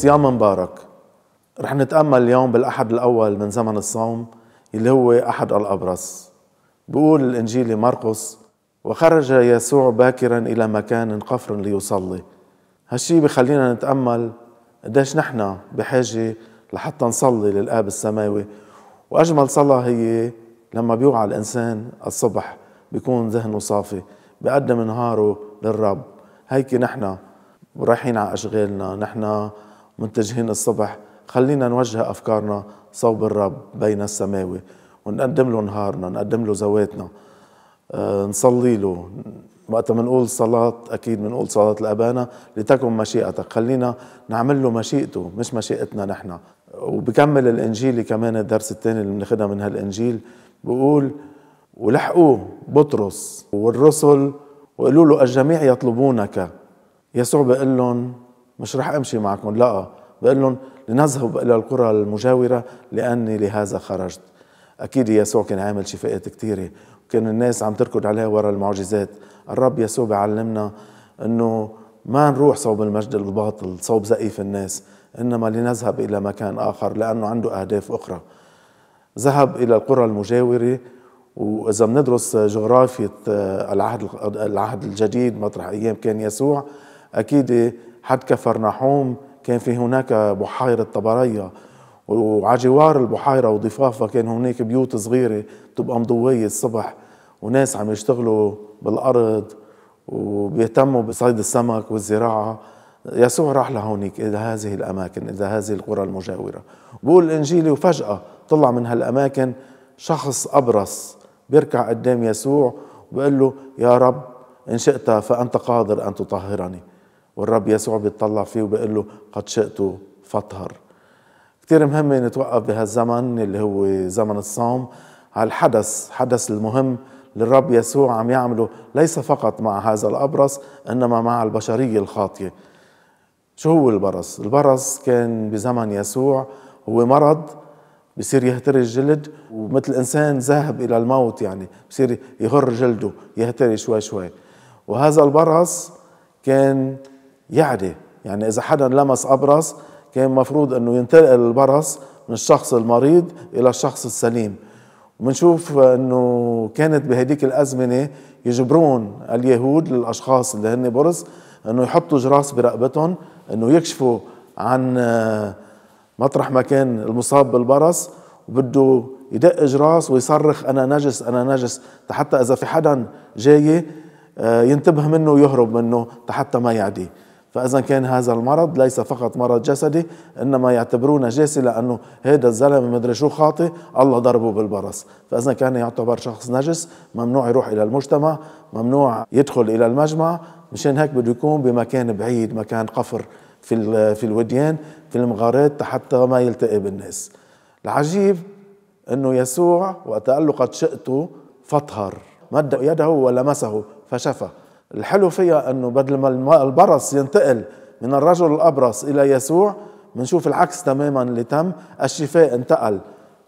صيام مبارك رح نتأمل اليوم بالأحد الأول من زمن الصوم اللي هو أحد الأبرص بقول الإنجيل مرقس وخرج يسوع باكرا إلى مكان قفر ليصلي هالشي بخلينا نتأمل قديش نحن بحاجة لحتى نصلي للآب السماوي وأجمل صلاة هي لما بيوعى الإنسان الصبح بيكون ذهنه صافي بقدم نهاره للرب هيك نحن ورايحين على أشغالنا نحن متجهين الصبح خلينا نوجه أفكارنا صوب الرب بين السماوي ونقدم له نهارنا نقدم له زواتنا آه، نصلي له وقت منقول صلاة أكيد منقول صلاة الأبانة لتكن مشيئتك خلينا نعمل له مشيئته مش مشيئتنا نحن وبكمل الإنجيل كمان الدرس الثاني اللي بناخدها من هالإنجيل بقول ولحقوه بطرس والرسل وقالوا له الجميع يطلبونك يسوع بقول لهم مش رح امشي معكم لا بقول لهم لنذهب الى القرى المجاوره لاني لهذا خرجت اكيد يسوع كان عامل شفاءات كثيره وكان الناس عم تركض عليه ورا المعجزات الرب يسوع بيعلمنا انه ما نروح صوب المجد الباطل صوب زئيف الناس انما لنذهب الى مكان اخر لانه عنده اهداف اخرى ذهب الى القرى المجاوره واذا بندرس جغرافيه آه، العهد العهد الجديد مطرح ايام كان يسوع اكيد حد كفرناحوم كان في هناك بحيرة طبرية وعلى جوار البحيرة وضفافها كان هناك بيوت صغيرة بتبقى مضوية الصبح وناس عم يشتغلوا بالأرض وبيهتموا بصيد السمك والزراعة يسوع راح لهونيك إلى هذه الأماكن إلى هذه القرى المجاورة بقول الإنجيل وفجأة طلع من هالأماكن شخص أبرص بيركع قدام يسوع وبقول له يا رب إن شئت فأنت قادر أن تطهرني والرب يسوع بيطلع فيه وبيقول له قد شئت فطهر كثير مهم نتوقف بهالزمن اللي هو زمن الصوم على الحدث حدث المهم للرب يسوع عم يعمله ليس فقط مع هذا الأبرص إنما مع البشرية الخاطية شو هو البرص؟ البرص كان بزمن يسوع هو مرض بصير يهتري الجلد ومثل إنسان ذاهب إلى الموت يعني بصير يهر جلده يهتري شوي شوي وهذا البرص كان يعدي يعني إذا حدا لمس أبرص كان مفروض أنه ينتقل البرص من الشخص المريض إلى الشخص السليم ومنشوف أنه كانت بهديك الأزمنة يجبرون اليهود للأشخاص اللي هن برص أنه يحطوا جراس برقبتهم أنه يكشفوا عن آه، مطرح ما كان المصاب بالبرص وبده يدق جراس ويصرخ انا نجس انا نجس حتى اذا في حدا جاي آه، ينتبه منه ويهرب منه حتى ما يعديه فاذا كان هذا المرض ليس فقط مرض جسدي انما يعتبرونه نجاسي لانه هذا الزلمه مدري شو خاطي الله ضربه بالبرص فاذا كان يعتبر شخص نجس ممنوع يروح الى المجتمع ممنوع يدخل الى المجمع مشان هيك بده يكون بمكان بعيد مكان قفر في في الوديان في المغارات حتى ما يلتقي بالناس العجيب انه يسوع وقت قال له قد شئت فطهر مد يده ولمسه فشفى الحلو فيها انه بدل ما البرص ينتقل من الرجل الابرص الى يسوع بنشوف العكس تماما اللي تم الشفاء انتقل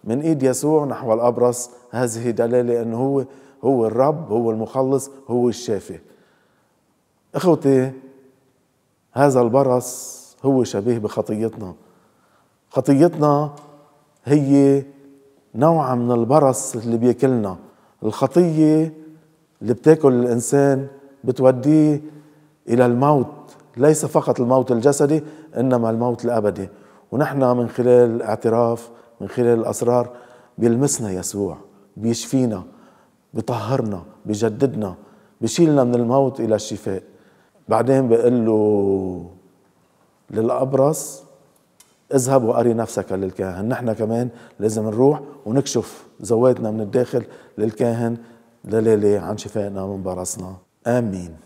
من ايد يسوع نحو الابرص هذه دلاله انه هو هو الرب هو المخلص هو الشافي اخوتي هذا البرص هو شبيه بخطيتنا خطيتنا هي نوع من البرص اللي بياكلنا الخطيه اللي بتاكل الانسان بتوديه إلى الموت ليس فقط الموت الجسدي إنما الموت الأبدي ونحن من خلال الاعتراف من خلال الأسرار بيلمسنا يسوع بيشفينا بيطهرنا بيجددنا بيشيلنا من الموت إلى الشفاء بعدين بقول له للأبرص اذهب وأري نفسك للكاهن نحن كمان لازم نروح ونكشف زواتنا من الداخل للكاهن لليلي عن شفائنا من برصنا Amém.